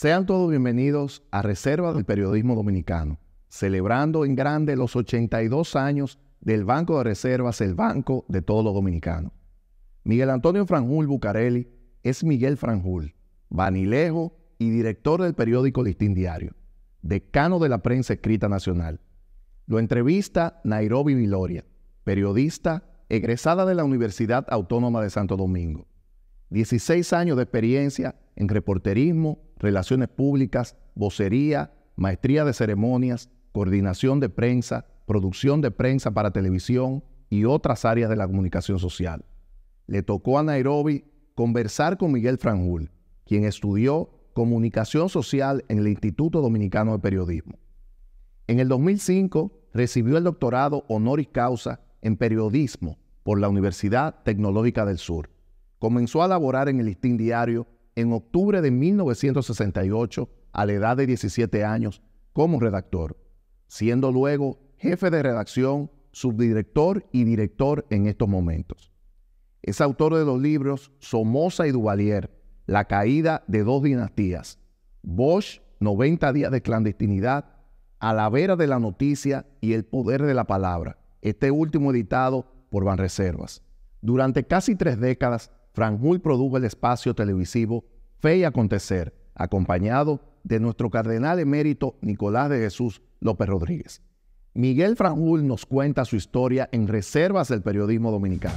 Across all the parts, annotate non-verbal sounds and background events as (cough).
Sean todos bienvenidos a Reserva del Periodismo Dominicano, celebrando en grande los 82 años del Banco de Reservas, el banco de todo Dominicano. Miguel Antonio Franjul Bucarelli es Miguel Franjul, vanilejo y director del periódico Listín Diario, decano de la prensa escrita nacional. Lo entrevista Nairobi Viloria, periodista egresada de la Universidad Autónoma de Santo Domingo. 16 años de experiencia en reporterismo, relaciones públicas, vocería, maestría de ceremonias, coordinación de prensa, producción de prensa para televisión y otras áreas de la comunicación social. Le tocó a Nairobi conversar con Miguel Franjul, quien estudió comunicación social en el Instituto Dominicano de Periodismo. En el 2005 recibió el doctorado honoris causa en periodismo por la Universidad Tecnológica del Sur. Comenzó a laborar en el listín diario en octubre de 1968 a la edad de 17 años como redactor, siendo luego jefe de redacción, subdirector y director en estos momentos. Es autor de los libros Somoza y Duvalier, La caída de dos dinastías, Bosch, 90 días de clandestinidad, A la vera de la noticia y El poder de la palabra, este último editado por Reservas. Durante casi tres décadas Franjul produce produjo el espacio televisivo Fe y Acontecer, acompañado de nuestro cardenal emérito Nicolás de Jesús López Rodríguez. Miguel Franjul nos cuenta su historia en Reservas del Periodismo Dominicano.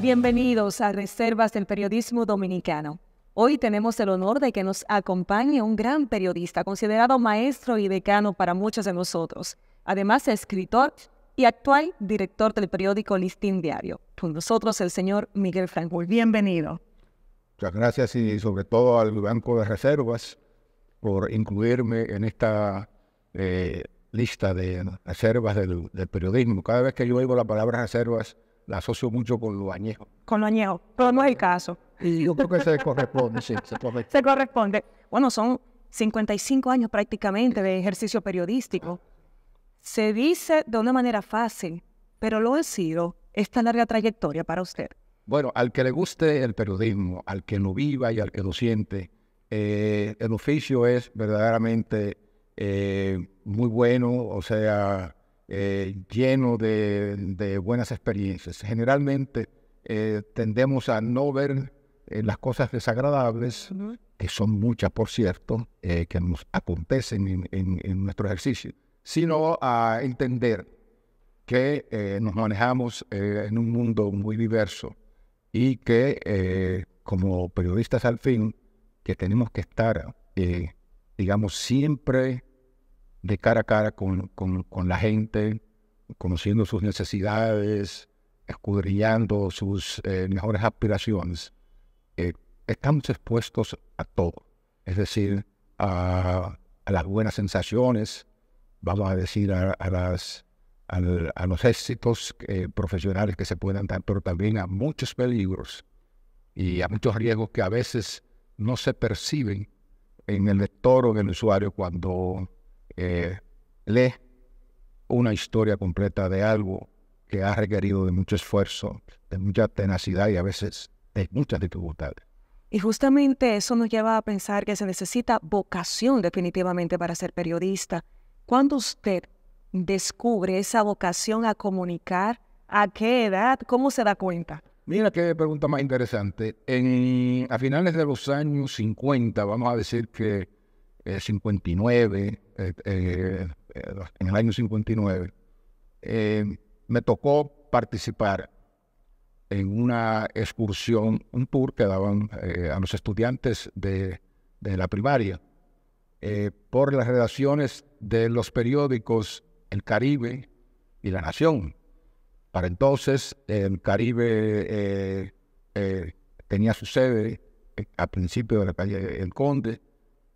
Bienvenidos a Reservas del Periodismo Dominicano. Hoy tenemos el honor de que nos acompañe un gran periodista, considerado maestro y decano para muchos de nosotros. Además, escritor y actual director del periódico Listín Diario. Con nosotros el señor Miguel Wolf. Bienvenido. Muchas gracias y sobre todo al Banco de Reservas por incluirme en esta eh, lista de reservas del, del, periodismo. Cada vez que yo oigo la palabra reservas, la asocio mucho con lo añejo. Con lo añejo, pero no es el caso. Y yo creo que se corresponde, sí, se corresponde. Se corresponde. Bueno, son 55 años prácticamente de ejercicio periodístico. Se dice de una manera fácil, pero lo ha sido esta larga trayectoria para usted. Bueno, al que le guste el periodismo, al que lo viva y al que lo siente, eh, el oficio es verdaderamente eh, muy bueno, o sea, eh, lleno de, de, buenas experiencias. Generalmente tendemos a no ver eh, las cosas desagradables, que son muchas, por cierto, eh, que nos acontecen en, nuestro ejercicio, sino a entender que eh, nos manejamos en un mundo muy diverso y que como periodistas al fin, que tenemos que estar, digamos, siempre de cara a cara con, la gente, conociendo sus necesidades, escudriñando sus mejores aspiraciones eh, estamos expuestos a todo, es decir, a, las buenas sensaciones, vamos a decir, a, los éxitos eh, profesionales que se puedan dar, pero también a muchos peligros y a muchos riesgos que a veces no se perciben en el lector o en el usuario cuando eh, lee una historia completa de algo que ha requerido de mucho esfuerzo, de mucha tenacidad y a veces hay muchas dificultades. Y justamente eso nos lleva a pensar que se necesita vocación definitivamente para ser periodista. ¿Cuándo usted descubre esa vocación a comunicar? ¿A qué edad? ¿Cómo se da cuenta? Mira qué pregunta más interesante. a finales de los años 50, vamos a decir que 59, eh, eh, eh, en el año 59, me tocó participar en una excursión, un tour que daban eh, a los estudiantes de, de la primaria eh, por las relaciones de los periódicos El Caribe y La Nación. Para entonces, el Caribe eh, tenía su sede a principio de la calle El Conde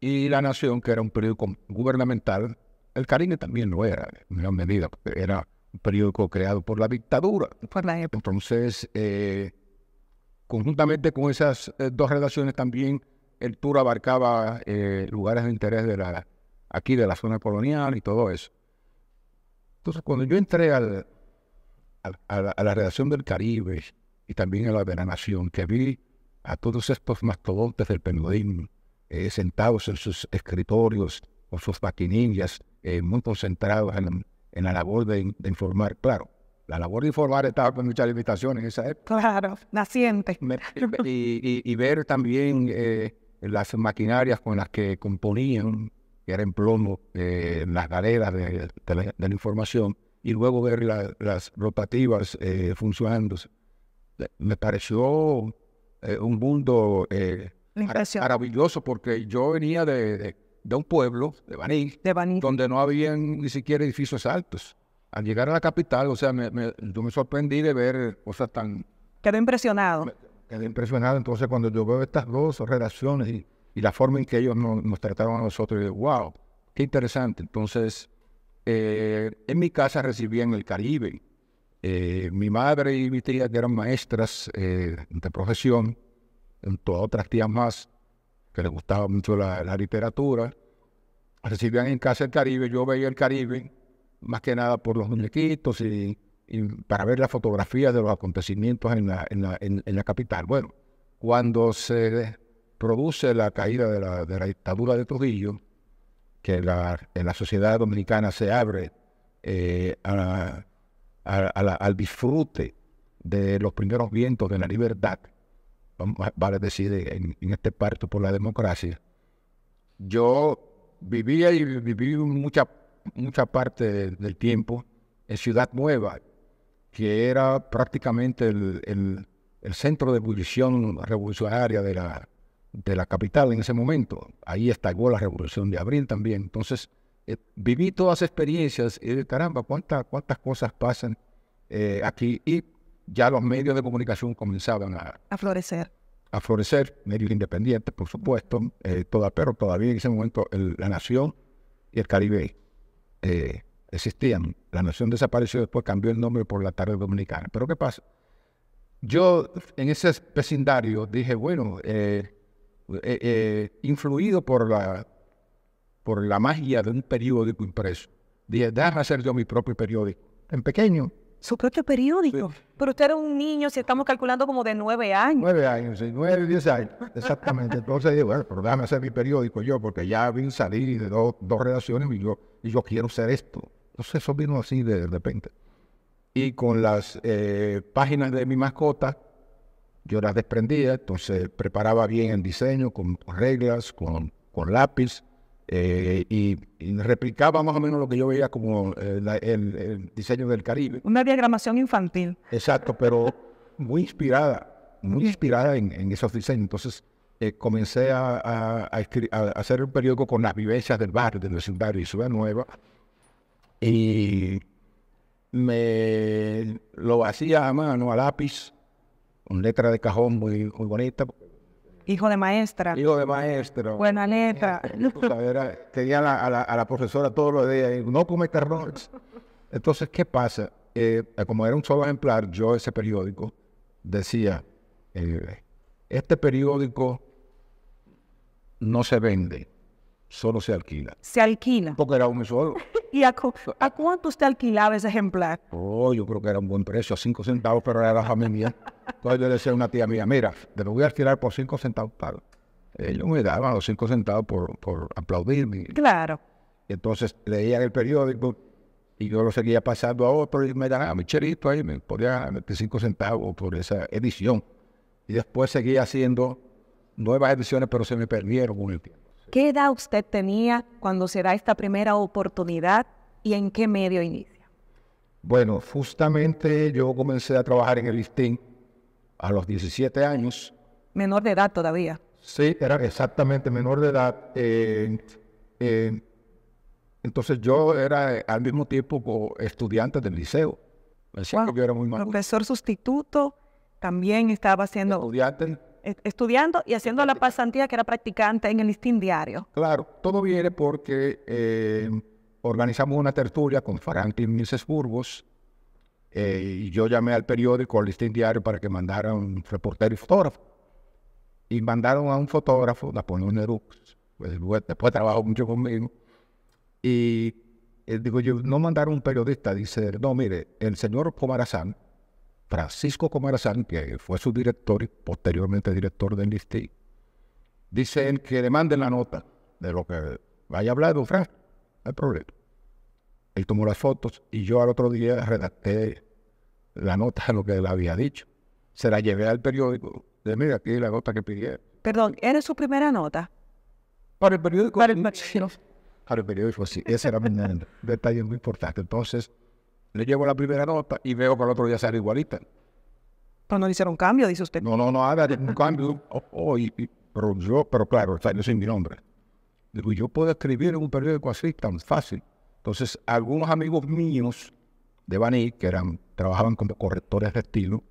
y La Nación, que era un periódico gubernamental, el Caribe también lo era, en gran medida, era periódico creado por la dictadura. Por la Entonces, eh, conjuntamente con esas eh, dos relaciones también, el tour abarcaba eh, lugares de interés de la, aquí de la zona colonial y todo eso. Entonces, cuando yo entré al, a, la, redacción del Caribe y también a la Veranación, que vi a todos estos mastodontes del periodismo sentados en sus escritorios o sus maquinillas, muy concentrados en, en la labor de, informar. Claro, la labor de informar estaba con muchas limitaciones en esa época. Claro, naciente. Y, ver también eh, las maquinarias con las que componían, que eran plomo, eh, las galeras de, la, información, y luego ver las rotativas eh, funcionando. Me pareció eh, un mundo maravilloso porque yo venía de, de un pueblo, de Baní, donde no habían ni siquiera edificios altos. Al llegar a la capital, o sea, yo me sorprendí de ver cosas tan... Quedó impresionado. quedé impresionado. Entonces, cuando yo veo estas dos relaciones y, la forma en que ellos nos trataron a nosotros, yo wow, qué interesante. Entonces, eh, en mi casa en el Caribe. Eh, mi madre y mi tía, que eran maestras eh, de profesión, en todas otras tías más, que le gustaba mucho la, literatura, recibían en casa el Caribe, yo veía el Caribe, más que nada por los muñequitos y, para ver las fotografías de los acontecimientos en la, en la, capital. Bueno, cuando se produce la caída de la, dictadura de Trujillo, que la, en la sociedad dominicana se abre eh, al disfrute de los primeros vientos de la libertad, vale decir, en, en este parto por la democracia, yo vivía y viví mucha, mucha parte del tiempo en Ciudad Nueva, que era prácticamente el, el, centro de ebullición revolucionaria de la, de la capital en ese momento. Ahí estalló la revolución de abril también. Entonces, eh, viví todas experiencias y caramba, cuántas cuántas cosas pasan eh, aquí. Y ya los medios de comunicación comenzaban a, florecer. A florecer, medios independientes, por supuesto, eh, pero todavía en ese momento la Nación y el Caribe eh, existían. La Nación desapareció, después cambió el nombre por la tarde dominicana. Pero ¿qué pasa? Yo en ese vecindario dije, bueno, eh, influido por la, por la magia de un periódico impreso, dije, déjame hacer yo mi propio periódico, en pequeño, su propio periódico. Pero usted era un niño, si estamos calculando como de nueve años. Nueve años, nueve, diez años, exactamente. Entonces digo, bueno, pero déjame hacer mi periódico yo, porque ya a salir de dos, dos y yo, y yo quiero hacer esto. Entonces eso vino así de, repente. Y con las eh, páginas de mi mascota, yo las desprendía, entonces preparaba bien el diseño con, reglas, con, con lápiz eh, y, replicaba más o menos lo que yo veía como eh, el, diseño del Caribe. Una diagramación infantil. Exacto, pero muy inspirada, muy inspirada en, esos diseños. Entonces eh, comencé a, hacer un periódico con las vivencias del barrio, del vecindario y Ciudad Nueva. Y me lo hacía a mano, a lápiz, con letra de cajón muy, muy bonita, Hijo de maestra. Hijo de maestro. Buena letra. Eh, eh, tenía a la, a la, profesora todos los días, no cometa errores. Entonces, ¿qué pasa? Eh, como era un solo ejemplar, yo ese periódico decía, este periódico no se vende, solo se alquila. Se alquila. Porque era un solo. ¿Y a, cuánto usted alquilaba ese ejemplar? Oh, yo creo que era un buen precio, a cinco centavos, pero era la familia mía. Entonces yo decía a una tía mía, mira, te lo voy a alquilar por cinco centavos, tal. Ellos me daban los cinco centavos por, por aplaudirme. Claro. Y entonces leía el periódico y yo lo seguía pasando a otro y me daban a mi cherito ahí, me meter cinco centavos por esa edición. Y después seguía haciendo nuevas ediciones, pero se me perdieron con el tiempo. ¿Qué edad usted tenía cuando se da esta primera oportunidad y en qué medio inicia? Bueno, justamente yo comencé a trabajar en el ISTIN a los 17 años. Menor de edad todavía. Sí, era exactamente menor de edad. Eh, eh, entonces yo era al mismo tiempo estudiante del liceo. Que yo era muy Profesor sustituto, también estaba haciendo... Estudiante eh, estudiando y haciendo la pasantía que era practicante en el listín diario. Claro, todo viene porque eh, organizamos una tertulia con Franklin Mises Burgos eh, y yo llamé al periódico, al listín diario, para que mandara un reportero y fotógrafo. Y mandaron a un fotógrafo, Napoleón Nerux, pues, después trabajó mucho conmigo, y digo yo, no mandaron un periodista, dice, no, mire, el señor Pomarazán, Francisco Comarazán, que fue su director y posteriormente director del ISTI, dice él que le manden la nota de lo que vaya a hablar no hay problema. Él tomó las fotos y yo al otro día redacté la nota de (laughs) lo que él había dicho. Se la llevé al periódico. De mira, aquí la nota que pidieron. Perdón, ¿era su primera nota? Para el periódico. Para el periódico. Para el periódico, sí. Ese era un (laughs) detalle muy importante. Entonces, le llevo la primera nota y veo que el otro día sale igualita. Pero no le hicieron cambio, dice usted. No, no, no, había un cambio. Oh, oh, pero yo, pero claro, está sin mi nombre. yo puedo escribir en un periódico así tan fácil. Entonces, algunos amigos míos de Baní, que eran, trabajaban con correctores de estilo,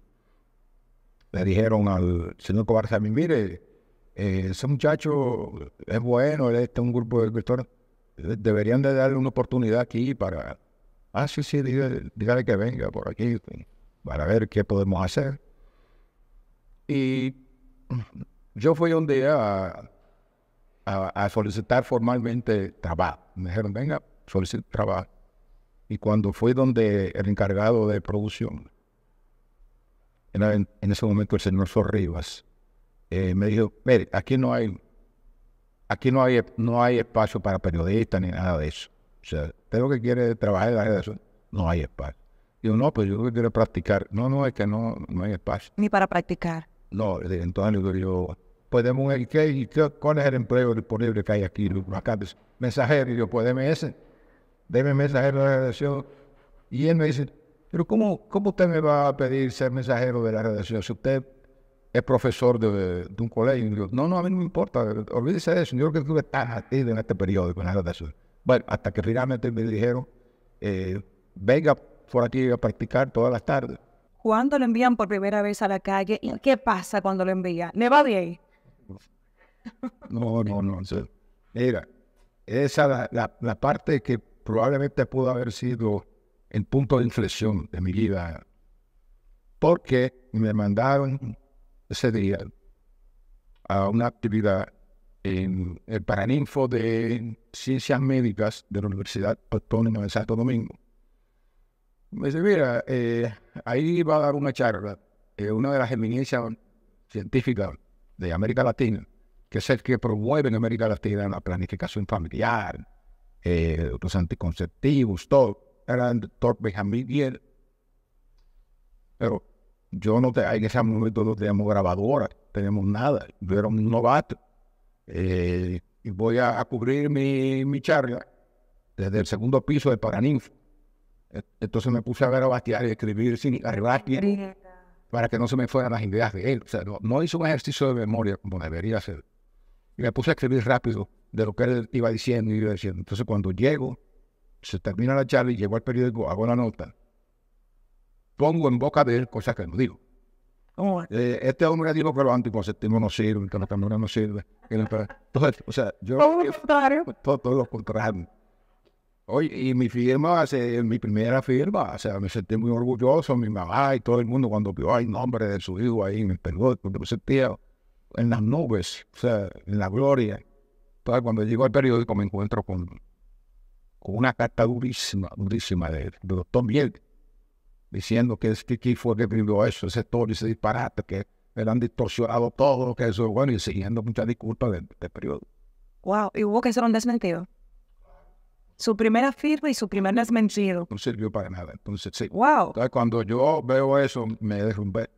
le dijeron al señor mí, mire, eh, ese muchacho es bueno, él un grupo de escritores, eh, deberían de darle una oportunidad aquí para Ah, sí, sí, dígale, que venga por aquí para ver qué podemos hacer. Y yo fui un día a, solicitar formalmente trabajo. Me dijeron, venga, solicite trabajo. Y cuando fui donde el encargado de producción, en, ese momento el señor Sorribas, eh, me dijo, mire, aquí no hay, aquí no hay, no hay espacio para periodistas ni nada de eso. O sea, usted lo que quiere trabajar en la redacción, no hay espacio. Digo, no, pues yo que quiero practicar. No, no, es que no, no hay espacio. Ni para practicar. No, entonces yo pues, digo, cuál es el empleo disponible que hay aquí? Acá, mensajero, y yo, pues deme ese, deme mensajero de la redacción. Y él me dice, pero ¿cómo, cómo usted me va a pedir ser mensajero de la redacción si usted es profesor de, un colegio? yo, no, no, a mí no me importa, olvídese de eso, yo creo que estuve tan en este periódico, en la redacción. Bueno, hasta que finalmente me dijeron, eh, venga por aquí a practicar todas las tardes. ¿Cuándo lo envían por primera vez a la calle? ¿Y qué pasa cuando lo envían? ¿Le va bien? No, no, no. Mira, esa es la parte que probablemente pudo haber sido el punto de inflexión de mi vida. Porque me mandaron ese día a una actividad en el Paraninfo de Ciencias Médicas de la Universidad Autónoma de Santo Domingo. Me dice, mira, eh, ahí va a dar una charla eh, una de las eminencias científicas de América Latina, que es el que promueve en América Latina la planificación familiar, eh, los anticonceptivos, todo. Era el doctor Benjamín Pero yo no te, en ese momento no teníamos grabadora, teníamos nada. Yo era un novato. Eh, y voy a, cubrir mi, charla desde el segundo piso de Paraninfo. E, entonces me puse a ver a Bastiar y escribir sin arribar para que no se me fueran las ideas de él. O sea, no, hizo hice un ejercicio de memoria como debería hacer. Y me puse a escribir rápido de lo que él iba diciendo y iba diciendo. Entonces cuando llego, se termina la charla y llego al periódico, hago la nota. Pongo en boca de él cosas que no digo. Eh, este hombre dijo que los anticonceptivos no sirve, que la camioneta no sirve. Entonces, o sea, yo. Todo lo contrario. y mi firma, mi primera firma, o sea, me sentí muy orgulloso, mi mamá y todo el mundo cuando vio el nombre de su hijo ahí en el periódico, me sentía en las nubes, o sea, en la gloria. Entonces, cuando llego al periódico me encuentro con, con una carta durísima, durísima de doctor Miel, diciendo que es Kiki fue que vivió eso, ese todo ese disparate, que eran han distorsionado todo que eso, bueno, y siguiendo muchas disculpas de este periodo. Wow, y hubo que ser un desmentido. Su primera firma y su primer desmentido. No sirvió para nada, entonces sí. Wow. Entonces cuando yo veo eso, me derrumbé.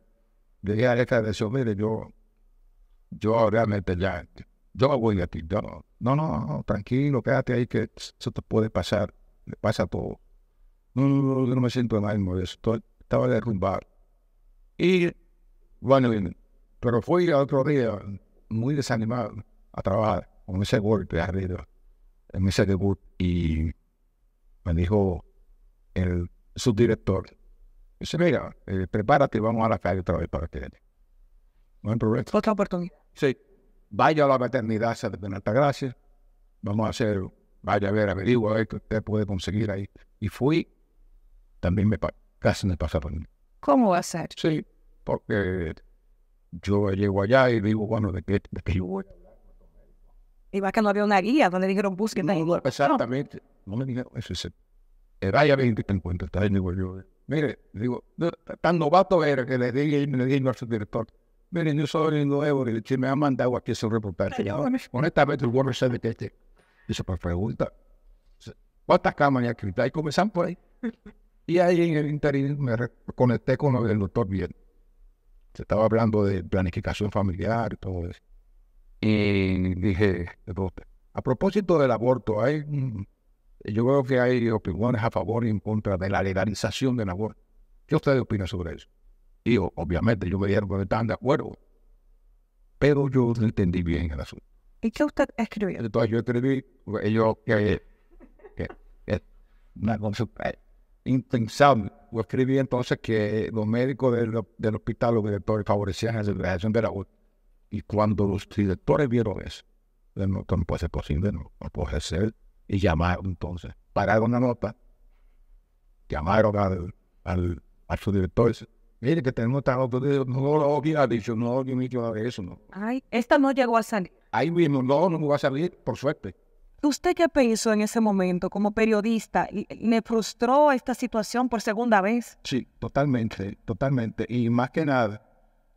Le dije a esta de eso, mire, yo, yo realmente ya, yo voy a ti, yo no, no, no, no tranquilo, quédate ahí que eso te puede pasar, le pasa a todo no, no, no, me siento mal, modesto. Estaba derrumbado. Y bueno, pero fui al otro día muy desanimado a trabajar con ese golpe arriba, en ese debut. Y me dijo el subdirector, dice, mira, eh, prepárate y vamos a la calle otra vez para que... No hay problema. Otra oportunidad. Sí. Vaya a la maternidad de gracias vamos a hacer, vaya a ver, averigua a ver qué usted puede conseguir ahí. Y fui también me, casi me pasa por mí. ¿Cómo va a ser? Sí, porque yo llego allá y digo, bueno, ¿de qué, de qué yo Y que no había una guía donde dijeron busquen no, ahí. exactamente. No, me dijeron eso. Es, era ya bien que te encuentras. Ahí digo yo, mire, digo, tan novato era que le dije, le dije a su director, mire, yo soy nuevo y dije, me han mandado aquí ese reportaje. Honestamente, el Warner sabe que este. Y se pregunta, ¿cuántas cámaras hay? Y Comenzamos por ahí. Y ahí en el interín me reconecté con el doctor Bien. Se estaba hablando de planificación familiar y todo eso. Y dije, doctor a propósito del aborto, hay, yo veo que hay opiniones a favor y en contra de la legalización del aborto. ¿Qué usted opina sobre eso? Y obviamente yo me dijeron que estaban de acuerdo, pero yo entendí bien el asunto. ¿Y qué usted escribió? Entonces yo escribí, pues, yo que, que, una eh, intensable. Yo escribí entonces que los médicos del, hospital, los directores, favorecían la segregación de la U. Y cuando los directores vieron eso, no, no puede ser posible, no, puede ser. Y llamaron entonces, pararon la nota, llamaron al, al, y dice, mire que tenemos tal otro no lo había dicho, no, yo de eso, no. Ay, esta no llegó a salir. Ahí mismo, no, no me va a salir, por suerte. ¿Usted qué pensó en ese momento como periodista? me frustró esta situación por segunda vez? Sí, totalmente, totalmente. Y más que nada,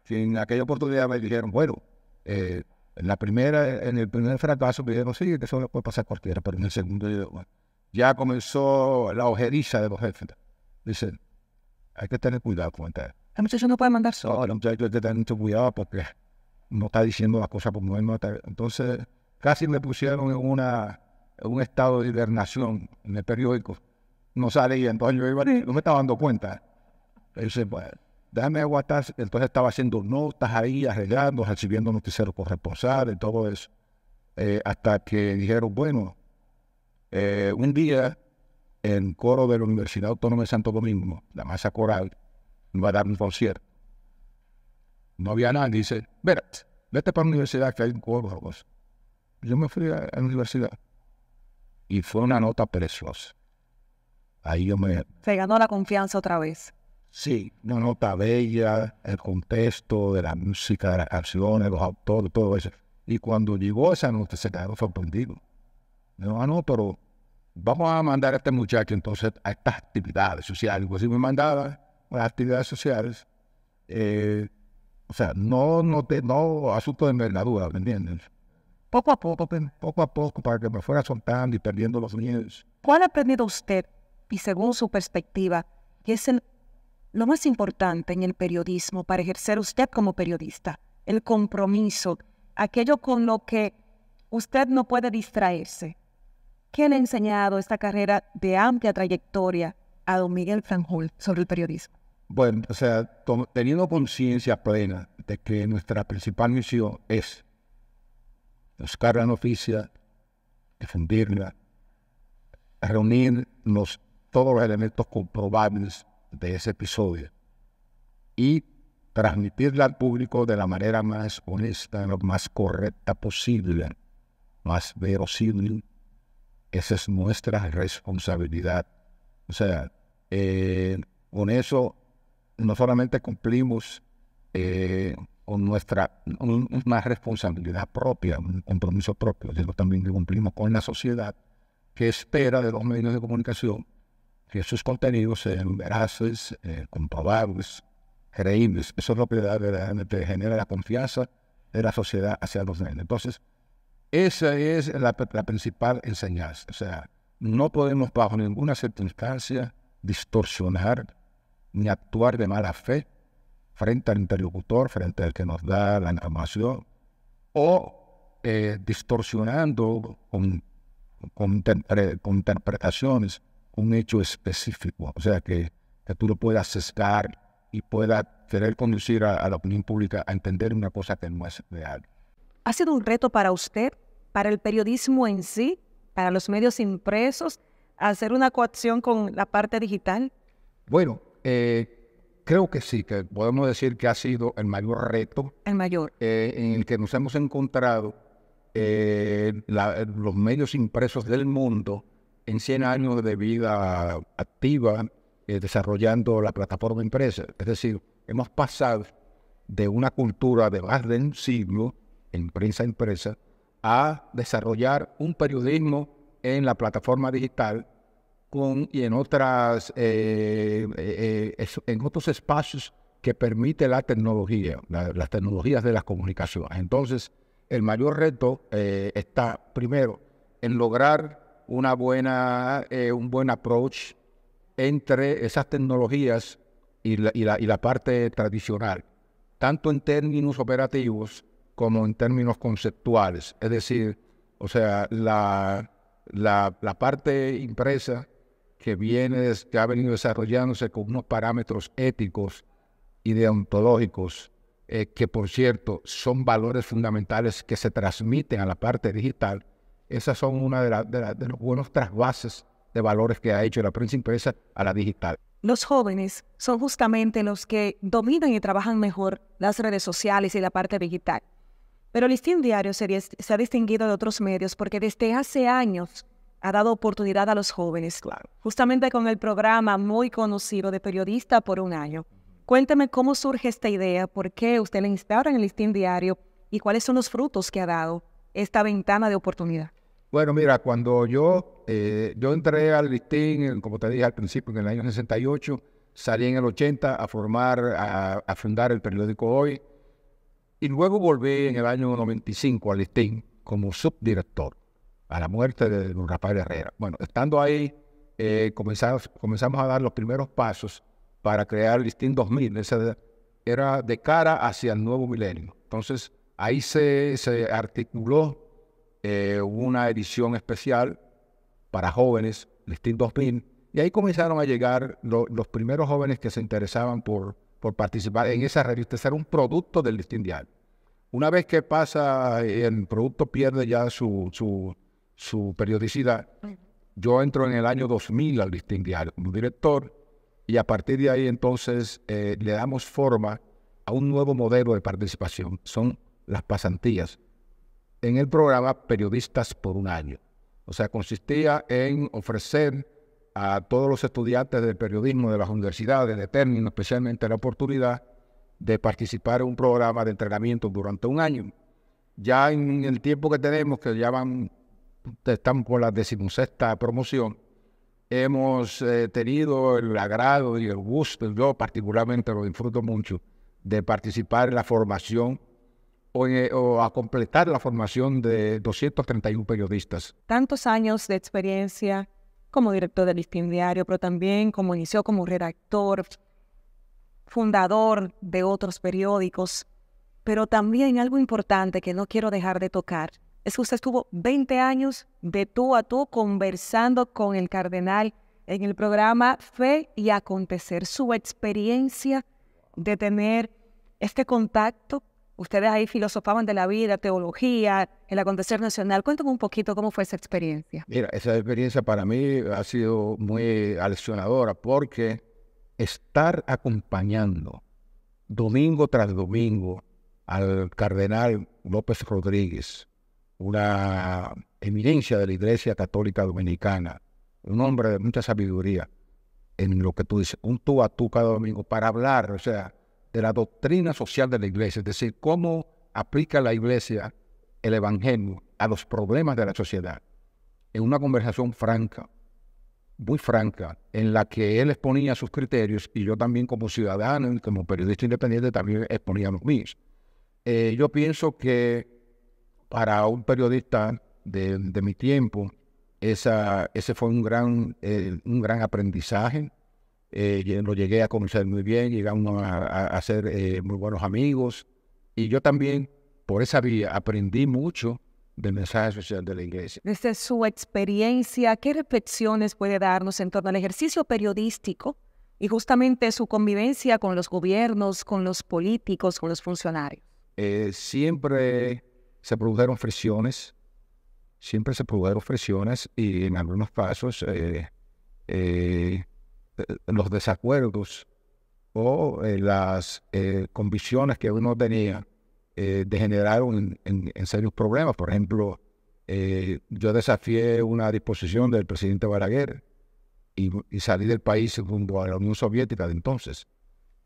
en aquella oportunidad me dijeron, bueno, eh, en, la primera, en el primer fracaso me dijeron, sí, que eso puede pasar cualquiera, pero en el segundo ya comenzó la ojeriza de los jefes. Dicen, hay que tener cuidado con esto. El muchacho no puede mandar solo. No, el muchacho hay que tener mucho cuidado porque no está diciendo las cosas por no Entonces Casi me pusieron en, un estado de hibernación en el periódico. No salía, entonces yo iba, no me estaba dando cuenta. Dice, bueno, aguantar. Entonces estaba haciendo notas ahí, arreglando, recibiendo noticieros corresponsales, todo eso. Eh, hasta que dijeron, bueno, eh, un día en coro de la Universidad Autónoma de Santo Domingo, la masa coral, va a dar un No había nadie, dice, vete, vete para la universidad que hay un coro yo me fui a, la universidad y fue una nota preciosa. Ahí yo me... Se ganó la confianza otra vez. Sí, una nota bella, el contexto de la música, de las canciones, los autores, todo eso. Y cuando llegó esa nota se quedó sorprendido. No, ah, no, pero vamos a mandar a este muchacho entonces a estas actividades sociales. Pues si me mandaba a las actividades sociales, eh, o sea, no, no, te, no asunto de envergadura, ¿me entiendes? poco a poco, poco a poco, para que me fuera soltando y perdiendo los miedos. ¿Cuál ha aprendido usted, y según su perspectiva, que es lo más importante en el periodismo para ejercer usted como periodista? El compromiso, aquello con lo que usted no puede distraerse. ¿Qué le ha enseñado esta carrera de amplia trayectoria a don Miguel Franjul sobre el periodismo? Bueno, o sea, teniendo conciencia plena de que nuestra principal misión es buscar la noticia, difundirla, reunirnos todos los elementos comprobables de ese episodio y transmitirla al público de la manera más honesta, lo más correcta posible, más verosímil. Esa es nuestra responsabilidad. O sea, eh, con eso no solamente cumplimos eh, con nuestra responsabilidad propia, un compromiso propio, sino también que cumplimos con la sociedad que espera de los medios de comunicación que sus contenidos sean veraces, eh, comprobables, creíbles. Eso es lo que genera la confianza de la sociedad hacia los medios. Entonces, esa es la principal enseñanza. O sea, no podemos bajo ninguna circunstancia distorsionar ni actuar de mala fe frente al interlocutor, frente al que nos da la información, o eh, distorsionando con, eh, con, interpretaciones un hecho específico, o sea, que, que tú lo puedas sesgar y pueda querer conducir a, a, la opinión pública a entender una cosa que no es real. ¿Ha sido un reto para usted, para el periodismo en sí, para los medios impresos, hacer una coacción con la parte digital? Bueno, eh, creo que sí, que podemos decir que ha sido el mayor reto. El mayor. Eh, en el que nos hemos encontrado eh, los medios impresos del mundo en 100 años de vida activa eh, desarrollando la plataforma empresa. Es decir, hemos pasado de una cultura de más de un siglo en prensa impresa a desarrollar un periodismo en la plataforma digital y en, otras, eh, eh, en otros espacios que permite la tecnología, las tecnologías de las comunicaciones. Entonces, el mayor reto eh, está, primero, en lograr una buena, un buen approach entre esas tecnologías y la, y la, parte tradicional, tanto en términos operativos como en términos conceptuales. Es decir, o sea, la, la, parte impresa que viene, que ha venido desarrollándose con unos parámetros éticos y deontológicos, eh, que por cierto son valores fundamentales que se transmiten a la parte digital, esas son una de, las de, los buenos trasvases de valores que ha hecho la prensa empresa a la digital. Los jóvenes son justamente los que dominan y trabajan mejor las redes sociales y la parte digital. Pero Listín Diario se ha distinguido de otros medios porque desde hace años ha dado oportunidad a los jóvenes, claro. justamente con el programa muy conocido de periodista por un año. Cuénteme cómo surge esta idea, por qué usted la instaura en el listín diario y cuáles son los frutos que ha dado esta ventana de oportunidad. Bueno, mira, cuando yo, eh, yo entré al listín, como te dije al principio, en el año 68, salí en el 80 a formar, a fundar el periódico Hoy, y luego volví en el año 95 al listín como subdirector a la muerte de Don Rafael Herrera. Bueno, estando ahí, eh, comenzamos, a dar los primeros pasos para crear Listín 2000. Ese era de cara hacia el nuevo milenio. Entonces, ahí se, articuló eh, una edición especial para jóvenes, Listín 2000, y ahí comenzaron a llegar los primeros jóvenes que se interesaban por, participar en esa revista. ser un producto del Listín Diario. Una vez que pasa, eh, el producto pierde ya su, su periodicidad, yo entro en el año 2000 al Listín Diario como director y a partir de ahí entonces eh, le damos forma a un nuevo modelo de participación. Son las pasantías. En el programa Periodistas por un año. O sea, consistía en ofrecer a todos los estudiantes del periodismo de las universidades de término, especialmente la oportunidad de participar en un programa de entrenamiento durante un año. Ya en el tiempo que tenemos, que ya van estamos con la decimosexta promoción, hemos eh, tenido el agrado y el gusto, yo particularmente lo disfruto mucho, de participar en la formación o, eh, a completar la formación de 231 periodistas. Tantos años de experiencia como director del Listín Diario, pero también como inició como redactor, fundador de otros periódicos, pero también algo importante que no quiero dejar de tocar, es que usted estuvo 20 años de tú a tú conversando con el cardenal en el programa Fe y Acontecer, su experiencia de tener este contacto. Ustedes ahí filosofaban de la vida, teología, el acontecer nacional. Cuéntame un poquito cómo fue esa experiencia. Mira, esa experiencia para mí ha sido muy aleccionadora porque estar acompañando domingo tras domingo al cardenal López Rodríguez, una eminencia de la Iglesia Católica Dominicana, un hombre de mucha sabiduría en lo que tú dices, un tú a tú cada domingo para hablar, o sea, de la doctrina social de la Iglesia, es decir, cómo aplica la Iglesia el Evangelio a los problemas de la sociedad. En una conversación franca, muy franca, en la que él exponía sus criterios y yo también como ciudadano y como periodista independiente también exponía los míos. Eh, yo pienso que para un periodista de, mi tiempo, esa, ese fue un gran, eh, un gran aprendizaje. Eh, lo llegué a conocer muy bien, llegamos a, ser eh, muy buenos amigos. Y yo también, por esa vía, aprendí mucho del mensaje social de la iglesia. Desde su experiencia, ¿qué reflexiones puede darnos en torno al ejercicio periodístico y justamente su convivencia con los gobiernos, con los políticos, con los funcionarios? siempre se produjeron fricciones, siempre se produjeron fricciones y en algunos casos eh, eh, eh, los desacuerdos o las convicciones que uno tenía degeneraron en, en, serios problemas. Por ejemplo, yo desafié una disposición del presidente Baraguer y, y salí del país junto a la Unión Soviética de entonces.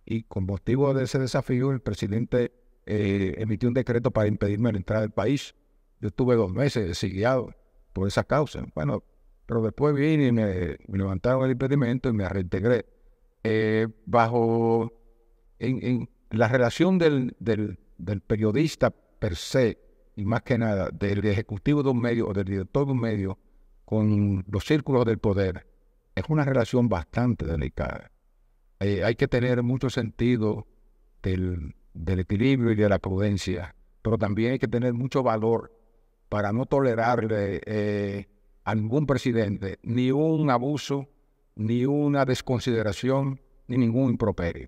Y con motivo de ese desafío, el presidente eh, emitió un decreto para impedirme la entrada al país. Yo estuve dos meses exiliado por esa causa. Bueno, pero después vine y me, levantaron el impedimento y me reintegré. Eh, bajo la relación del, periodista per se, y más que nada del ejecutivo de un medio o del director de un medio, con los círculos del poder, es una relación bastante delicada. Eh, hay que tener mucho sentido del, del equilibrio y de la prudencia, pero también hay que tener mucho valor para no tolerarle eh, a ningún presidente ni un abuso, ni una desconsideración, ni ningún improperio.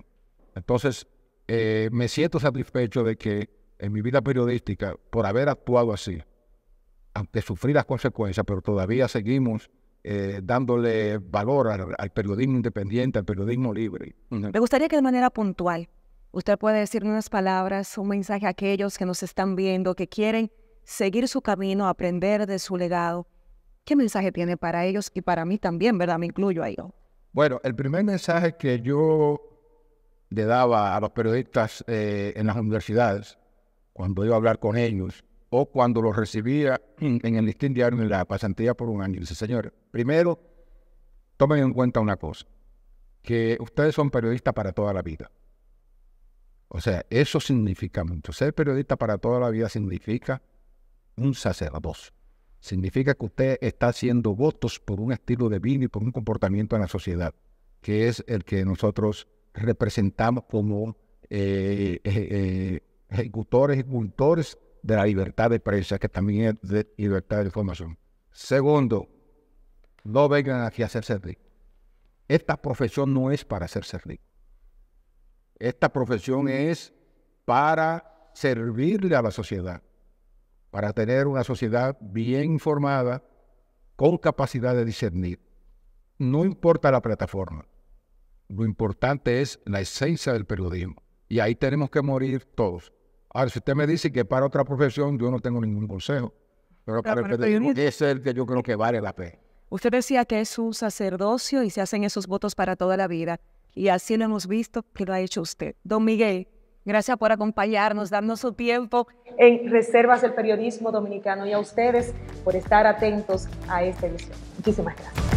Entonces, eh, me siento satisfecho de que en mi vida periodística, por haber actuado así, aunque sufrir las consecuencias, pero todavía seguimos eh, dándole valor al, periodismo independiente, al periodismo libre. Me gustaría que de manera puntual Usted puede decir unas palabras, un mensaje a aquellos que nos están viendo, que quieren seguir su camino, aprender de su legado. ¿Qué mensaje tiene para ellos y para mí también, verdad? Me incluyo ahí. Bueno, el primer mensaje que yo le daba a los periodistas eh, en las universidades, cuando iba a hablar con ellos, o cuando los recibía en el listín diario en la pasantía por un año, dice, señor, primero, tomen en cuenta una cosa, que ustedes son periodistas para toda la vida. O sea, eso significa mucho. Ser periodista para toda la vida significa un sacerdocio. Significa que usted está haciendo votos por un estilo de vida y por un comportamiento en la sociedad, que es el que nosotros representamos como eh, eh, eh, ejecutores y cultores de la libertad de prensa, que también es de libertad de información. Segundo, no vengan aquí a hacerse ricos. Esta profesión no es para hacerse rico. Esta profesión mm. es para servirle a la sociedad, para tener una sociedad bien informada, con capacidad de discernir. No importa la plataforma, lo importante es la esencia del periodismo. Y ahí tenemos que morir todos. Ahora, si usted me dice que para otra profesión, yo no tengo ningún consejo. Pero, para el periodismo, ese es el que yo creo que vale la pena. Usted decía que es un sacerdocio y se hacen esos votos para toda la vida. Y así lo hemos visto que lo ha hecho usted. Don Miguel, gracias por acompañarnos, darnos su tiempo en Reservas del Periodismo Dominicano y a ustedes por estar atentos a esta emisión. Muchísimas gracias.